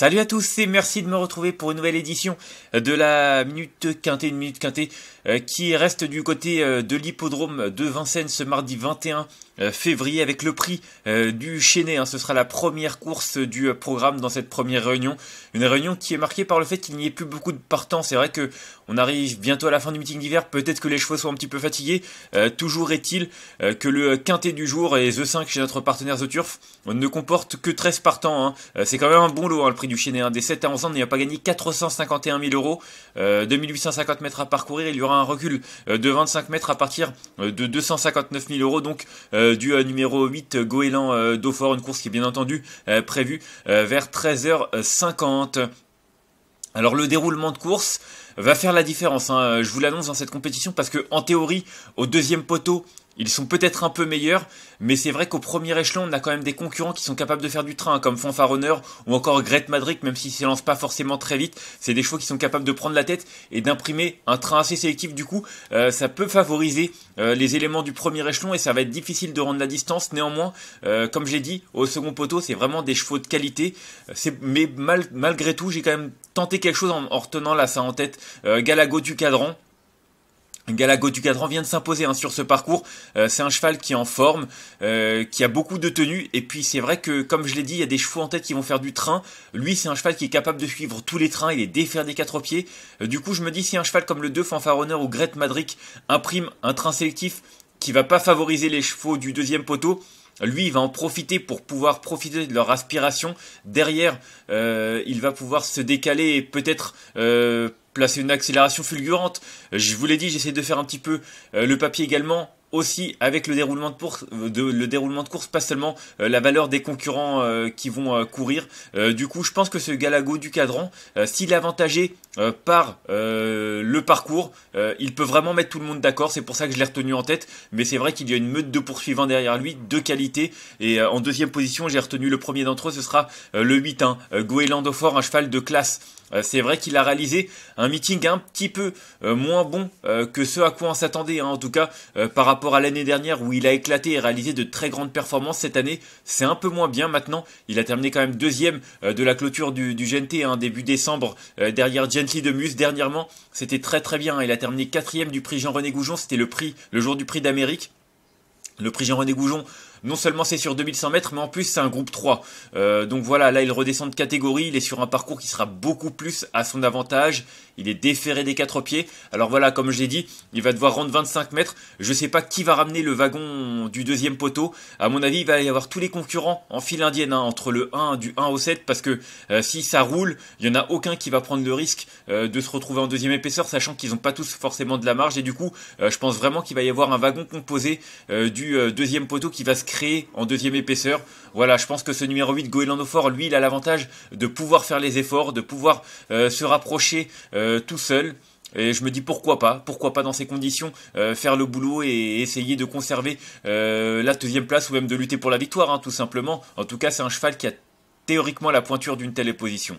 Salut à tous et merci de me retrouver pour une nouvelle édition de la Minute Quintée, une Minute Quintée euh, qui reste du côté euh, de l'hippodrome de Vincennes ce mardi 21 euh, février avec le prix euh, du Chénet. Hein. Ce sera la première course du programme dans cette première réunion. Une réunion qui est marquée par le fait qu'il n'y ait plus beaucoup de partants. C'est vrai que on arrive bientôt à la fin du meeting d'hiver. Peut-être que les chevaux sont un petit peu fatigués. Euh, toujours est-il que le quintet du jour et The 5 chez notre partenaire The Turf ne comporte que 13 partants. Hein. C'est quand même un bon lot hein, le prix du Chénet. Des 7 à 11 ans, il n'y a pas gagné 451 000 euros. 2850 mètres à parcourir. Il y aura un recul de 25 mètres à partir de 259 000 euros. Donc euh, du numéro 8 euh, Goéland euh, Daufort, une course qui est bien entendu prévue vers 13h50. Alors le déroulement de course va faire la différence, hein. je vous l'annonce dans cette compétition, parce que en théorie, au deuxième poteau, ils sont peut-être un peu meilleurs, mais c'est vrai qu'au premier échelon, on a quand même des concurrents qui sont capables de faire du train, hein, comme Honor ou encore Gret Madrid, même s'ils ne lancent pas forcément très vite. C'est des chevaux qui sont capables de prendre la tête et d'imprimer un train assez sélectif. Du coup, euh, ça peut favoriser euh, les éléments du premier échelon et ça va être difficile de rendre la distance. Néanmoins, euh, comme j'ai dit, au second poteau, c'est vraiment des chevaux de qualité. Mais malgré tout, j'ai quand même tenté quelque chose en, en retenant là ça en tête. Galago du cadran Galago du Cadran vient de s'imposer hein, sur ce parcours. Euh, c'est un cheval qui est en forme, euh, qui a beaucoup de tenue. Et puis c'est vrai que, comme je l'ai dit, il y a des chevaux en tête qui vont faire du train. Lui, c'est un cheval qui est capable de suivre tous les trains. Il est défaire des quatre pieds. Euh, du coup, je me dis si un cheval comme le 2 Fanfaronneur ou Grette Madric imprime un train sélectif qui va pas favoriser les chevaux du deuxième poteau, lui, il va en profiter pour pouvoir profiter de leur aspiration. Derrière, il va pouvoir se décaler et peut-être placer une accélération fulgurante. Euh, je vous l'ai dit, j'essaie de faire un petit peu euh, le papier également aussi avec le déroulement de course, euh, le déroulement de course, pas seulement la valeur des concurrents qui vont courir. du coup, je pense que ce Galago du cadran, s'il est avantagé par le parcours, il peut vraiment mettre tout le monde d'accord. C'est pour ça que je l'ai retenu en tête. Mais c'est vrai qu'il y a une meute de poursuivants derrière lui, de qualité. Et en deuxième position, j'ai retenu le premier d'entre eux, ce sera le 8-1, Fort, un cheval de classe. Euh, c'est vrai qu'il a réalisé un meeting un petit peu euh, moins bon euh, que ce à quoi on s'attendait, hein, en tout cas par rapport à l'année dernière où il a éclaté et réalisé de très grandes performances. Cette année, c'est un peu moins bien maintenant. Il a terminé quand même deuxième de la clôture du, du GNT hein, début décembre derrière Gently de Muse. Dernièrement, c'était très très bien. Il a terminé quatrième du prix Jean-René Goujon. C'était le prix le jour du prix d'Amérique. Le prix Jean-René Goujon, non seulement c'est sur 2100 mètres, mais en plus c'est un groupe 3. Euh, donc voilà, là il redescend de catégorie, il est sur un parcours qui sera beaucoup plus à son avantage. Il est déféré des quatre pieds. Alors voilà, comme je l'ai dit, il va devoir rendre 25 mètres. Je sais pas qui va ramener le wagon du deuxième poteau. À mon avis, il va y avoir tous les concurrents en file indienne, hein, entre le 1 du 1 au 7, parce que euh, si ça roule, il y en a aucun qui va prendre le risque euh, de se retrouver en deuxième épaisseur, sachant qu'ils n'ont pas tous forcément de la marge. Et du coup, je pense vraiment qu'il va y avoir un wagon composé du deuxième poteau qui va se créé en deuxième épaisseur. Voilà, je pense que ce numéro 8, Goéland lui, il a l'avantage de pouvoir faire les efforts, de pouvoir euh, se rapprocher euh, tout seul. Et je me dis pourquoi pas, pourquoi pas dans ces conditions euh, faire le boulot et essayer de conserver la deuxième place ou même de lutter pour la victoire, hein, tout simplement. En tout cas, c'est un cheval qui a théoriquement la pointure d'une telle position.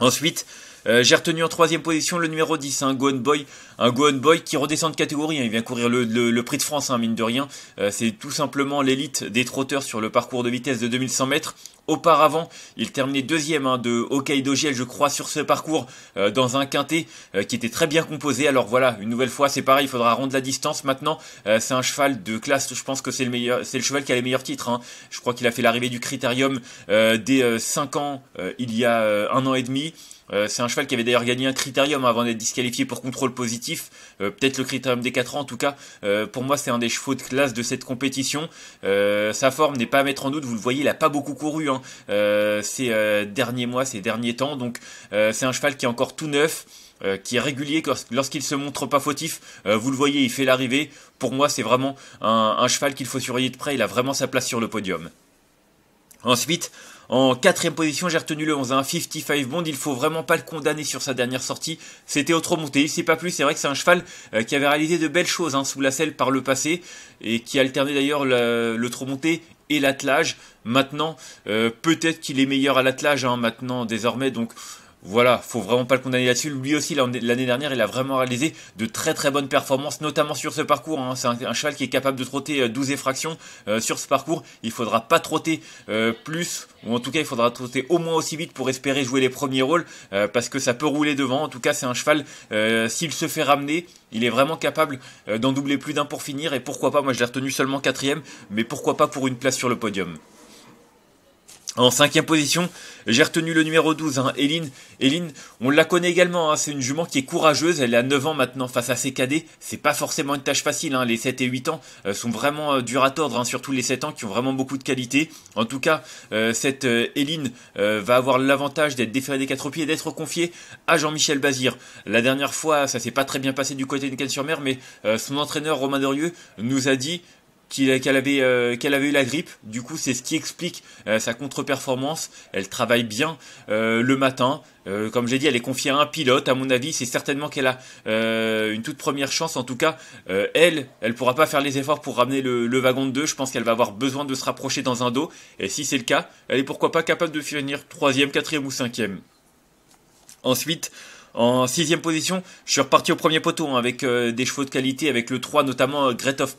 Ensuite, euh, j'ai retenu en troisième position le numéro 10, un hein, Boy. Un Gohan Boy qui redescend de catégorie. Hein. il vient courir le, prix de France, hein, mine de rien. Euh, c'est tout simplement l'élite des trotteurs sur le parcours de vitesse de 2100 mètres. Auparavant, il terminait deuxième hein, de Hokkaido GL, je crois, sur ce parcours euh, dans un quintet qui était très bien composé. Alors voilà, une nouvelle fois, c'est pareil, il faudra rendre la distance maintenant. c'est un cheval de classe, je pense que c'est le meilleur, c'est le cheval qui a les meilleurs titres. Hein. Je crois qu'il a fait l'arrivée du Critérium dès 5 ans, il y a un an et demi. Euh, c'est un cheval qui avait d'ailleurs gagné un critérium avant d'être disqualifié pour contrôle positif, euh, peut-être le critérium des 4 ans en tout cas. Euh, pour moi, c'est un des chevaux de classe de cette compétition. sa forme n'est pas à mettre en doute, vous le voyez, il n'a pas beaucoup couru hein. ces derniers mois, ces derniers temps. Donc, c'est un cheval qui est encore tout neuf. qui est régulier lorsqu'il se montre pas fautif. vous le voyez, il fait l'arrivée. Pour moi, c'est vraiment un, un cheval qu'il faut surveiller de près. Il a vraiment sa place sur le podium. Ensuite, en quatrième position, j'ai retenu le 11, un 55 Bond. Il faut vraiment pas le condamner sur sa dernière sortie. C'était au trop monté, c'est pas plus. C'est vrai que c'est un cheval euh, qui avait réalisé de belles choses hein, sous la selle par le passé et qui alternait d'ailleurs le, le trop monté et l'attelage. Maintenant, euh, peut-être qu'il est meilleur à l'attelage hein, maintenant désormais. Donc voilà, faut vraiment pas le condamner là-dessus. Lui aussi, l'année dernière, il a vraiment réalisé de très très bonnes performances, notamment sur ce parcours. Hein. C'est un, cheval qui est capable de trotter 12 euh, effractions euh, sur ce parcours. Il faudra pas trotter euh, plus, ou en tout cas, il faudra trotter au moins aussi vite pour espérer jouer les premiers rôles, parce que ça peut rouler devant. En tout cas, c'est un cheval, s'il se fait ramener, il est vraiment capable d'en doubler plus d'un pour finir. Et pourquoi pas, moi je l'ai retenu seulement quatrième, mais pourquoi pas pour une place sur le podium. En cinquième position, j'ai retenu le numéro 12, hein, Eline. Eline, on la connaît également, hein, c'est une jument qui est courageuse, elle a 9 ans maintenant face à ses cadets, c'est pas forcément une tâche facile, hein, les 7 et 8 ans euh, sont vraiment euh, dur à tordre, hein, surtout les 7 ans qui ont vraiment beaucoup de qualité. En tout cas, euh, cette Eline va avoir l'avantage d'être déférée des quatre pieds et d'être confiée à Jean-Michel Bazir. La dernière fois, ça s'est pas très bien passé du côté de Cannes-sur-Mer, mais son entraîneur Romain Derieux nous a dit qu'elle avait, euh, qu'elle avait eu la grippe. Du coup, c'est ce qui explique euh, sa contre-performance. Elle travaille bien euh, le matin. comme j'ai dit, elle est confiée à un pilote. À mon avis, c'est certainement qu'elle a une toute première chance. En tout cas, elle, elle pourra pas faire les efforts pour ramener le, wagon de deux. Je pense qu'elle va avoir besoin de se rapprocher dans un dos. Et si c'est le cas, elle est pourquoi pas capable de finir troisième, quatrième ou cinquième. Ensuite, en sixième position, je suis reparti au premier poteau hein, avec euh, des chevaux de qualité, avec le 3 notamment euh, Great of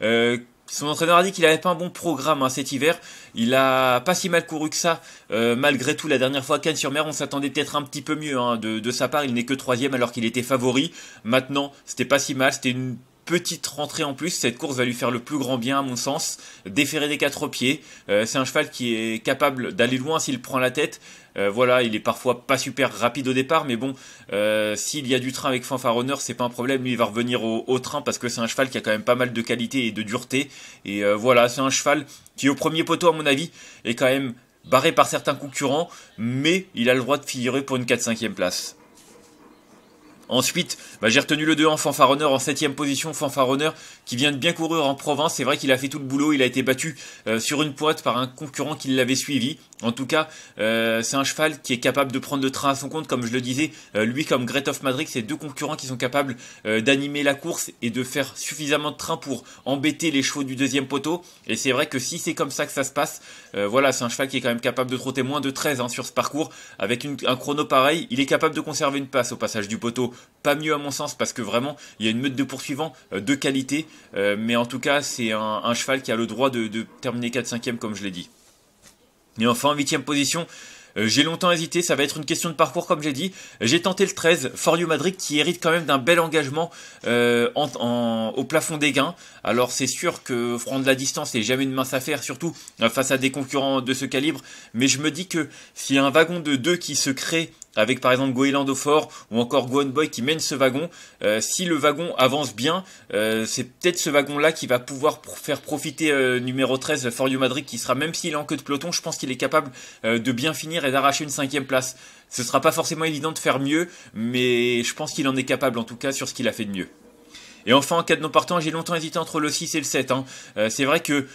euh, son entraîneur a dit qu'il n'avait pas un bon programme hein, cet hiver. Il a pas si mal couru que ça. malgré tout, la dernière fois à Cannes-sur-Mer, on s'attendait peut-être un petit peu mieux hein, de, sa part. Il n'est que troisième alors qu'il était favori. Maintenant, c'était pas si mal. C'était une petite rentrée en plus. Cette course va lui faire le plus grand bien à mon sens. déférer des quatre pieds, euh, c'est un cheval qui est capable d'aller loin s'il prend la tête. Euh, voilà, il est parfois pas super rapide au départ, mais bon, euh, s'il y a du train avec Fanfare Honor, c'est pas un problème. Lui, il va revenir au, au train parce que c'est un cheval qui a quand même pas mal de qualité et de dureté. Et voilà, c'est un cheval qui, au premier poteau, à mon avis, est quand même barré par certains concurrents, mais il a le droit de figurer pour une 4-5e place. Ensuite, bah, j'ai retenu le 2 en fanfaronneur en 7ème position, fanfaronneur qui vient de bien courir en province. C'est vrai qu'il a fait tout le boulot, il a été battu euh, sur une pointe par un concurrent qui l'avait suivi. En tout cas, euh, c'est un cheval qui est capable de prendre le train à son compte, comme je le disais, euh, lui comme Great of Madrid, c'est deux concurrents qui sont capables d'animer la course et de faire suffisamment de train pour embêter les chevaux du deuxième poteau. Et c'est vrai que si c'est comme ça que ça se passe, voilà, c'est un cheval qui est quand même capable de trotter moins de 13 hein, sur ce parcours. Avec un chrono pareil, il est capable de conserver une passe au passage du poteau pas mieux à mon sens parce que vraiment il y a une meute de poursuivants euh, de qualité euh, mais en tout cas c'est un, cheval qui a le droit de, terminer 4-5e comme je l'ai dit et enfin huitième position euh, j'ai longtemps hésité, ça va être une question de parcours comme j'ai dit. J'ai tenté le 13, forio Madrid, qui hérite quand même d'un bel engagement au plafond des gains. Alors c'est sûr que prendre la distance n'est jamais une mince affaire, surtout face à des concurrents de ce calibre. Mais je me dis que s'il y a un wagon de 2 qui se crée avec par exemple Goéland fort ou encore Gohan Boy qui mène ce wagon. Euh, si le wagon avance bien, euh, c'est peut-être ce wagon-là qui va pouvoir faire profiter euh, numéro 13 Forio You Madrid qui sera, même s'il est en queue de peloton, je pense qu'il est capable de bien finir et d'arracher une cinquième place. Ce sera pas forcément évident de faire mieux, mais je pense qu'il en est capable en tout cas sur ce qu'il a fait de mieux. Et enfin, en cas de non partant, j'ai longtemps hésité entre le 6 et le 7. Hein. c'est vrai que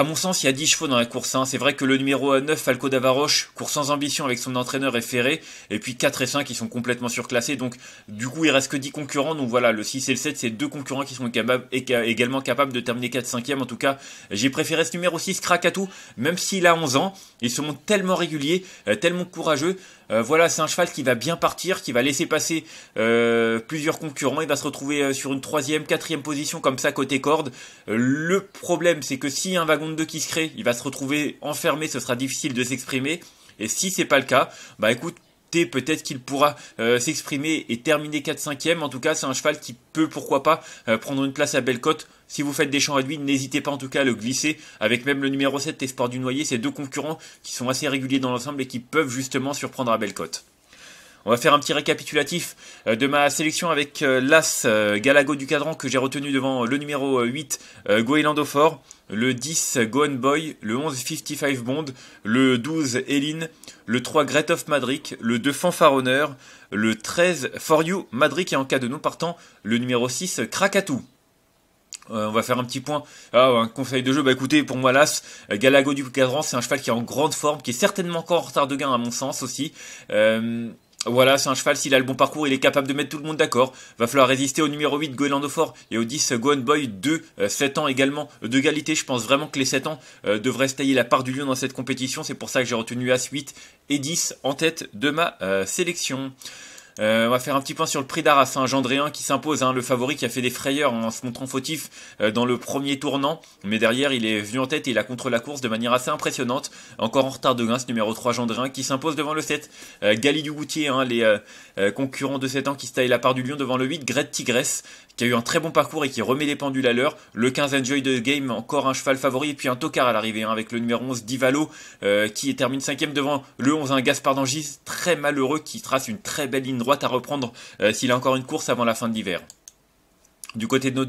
à mon sens, il y a 10 chevaux dans la course. 1. Hein. C'est vrai que le numéro 9, Falco Davaroche, court sans ambition avec son entraîneur et Ferré. Et puis 4 et 5, ils sont complètement surclassés. Donc, du coup, il reste que 10 concurrents. Donc voilà, le 6 et le 7, c'est deux concurrents qui sont également capables de terminer 4 5 e En tout cas, j'ai préféré ce numéro 6, Krakatou même s'il a 11 ans. Il se montre tellement régulier, euh, tellement courageux. Euh, voilà, c'est un cheval qui va bien partir, qui va laisser passer euh, plusieurs concurrents. Il va se retrouver euh, sur une troisième, quatrième position comme ça côté corde. le problème, c'est que si un wagon de deux qui se crée, il va se retrouver enfermé. Ce sera difficile de s'exprimer. Et si c'est pas le cas, bah écoutez, peut-être qu'il pourra s'exprimer et terminer 4 5 e En tout cas, c'est un cheval qui peut, pourquoi pas, prendre une place à cote. Si vous faites des champs réduits, n'hésitez pas en tout cas à le glisser avec même le numéro 7 Espoir du Noyer, ces deux concurrents qui sont assez réguliers dans l'ensemble et qui peuvent justement surprendre à belle cote. On va faire un petit récapitulatif euh, de ma sélection avec euh, l'As euh, Galago du cadran que j'ai retenu devant le numéro 8 Goélando Fort, le 10 Gohan Boy, le 11 55 Bond, le 12 Elin, le 3 Great of le 2 Fanfaronneur, le 13 For You Madrid et en cas de non partant le numéro 6 Krakatou. Euh, on va faire un petit point. Ah, un conseil de jeu, bah écoutez, pour moi l'As, euh, Galago du Cadran, c'est un cheval qui est en grande forme, qui est certainement encore en retard de gain à mon sens aussi. Euh, voilà, c'est un cheval, s'il a le bon parcours, il est capable de mettre tout le monde d'accord. Va falloir résister au numéro 8, Goelandofort, et au 10, Gohan Boy, 2, 7 ans également de qualité. Je pense vraiment que les 7 ans devraient se tailler la part du lion dans cette compétition. C'est pour ça que j'ai retenu As 8 et 10 en tête de ma sélection. Euh, on va faire un petit point sur le prix d'Arras, hein, Gendréen qui s'impose, hein. le favori qui a fait des frayeurs en se montrant fautif euh, dans le premier tournant, mais derrière il est venu en tête et il a contre la course de manière assez impressionnante, encore en retard de gain, numéro 3 Gendréen qui s'impose devant le 7, euh, du Goutier, hein, les euh, concurrents de 7 ans qui se taillent la part du lion devant le 8, Grette Tigresse, qui a eu un très bon parcours et qui remet les pendules à l'heure. Le 15 Enjoy the Game, encore un cheval favori, et puis un tocard à l'arrivée, hein, avec le numéro 11 Divalo, euh, qui termine 5 devant le 11 un Gaspard d'Angis, très malheureux, qui trace une très belle ligne droite à reprendre euh, s'il a encore une course avant la fin de l'hiver. Du côté de nos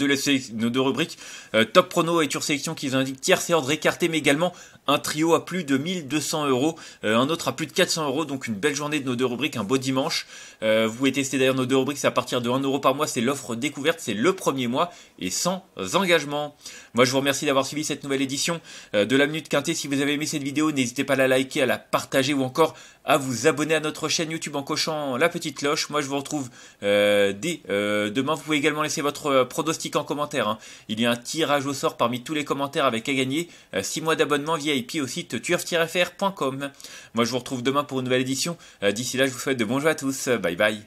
deux, rubriques, euh, Top Prono et Tour Sélection qui vous indiquent tiers et ordre écarté, mais également un trio à plus de 1200 euros, euh, un autre à plus de 400 euros, donc une belle journée de nos deux rubriques, un beau dimanche. Euh, vous pouvez tester d'ailleurs nos deux rubriques, c'est à partir de 1 euro par mois, c'est l'offre découverte, c'est le premier mois et sans engagement. Moi je vous remercie d'avoir suivi cette nouvelle édition de la Minute Quintée. Si vous avez aimé cette vidéo, n'hésitez pas à la liker, à la partager ou encore à vous abonner à notre chaîne YouTube en cochant la petite cloche. Moi, je vous retrouve euh, dès euh, demain. Vous pouvez également laisser votre euh, pronostic en commentaire. Hein. Il y a un tirage au sort parmi tous les commentaires avec à gagner 6 mois d'abonnement VIP au site tueur-fr.com. Moi, je vous retrouve demain pour une nouvelle édition. D'ici là, je vous souhaite de bons jeux à tous. Bye bye.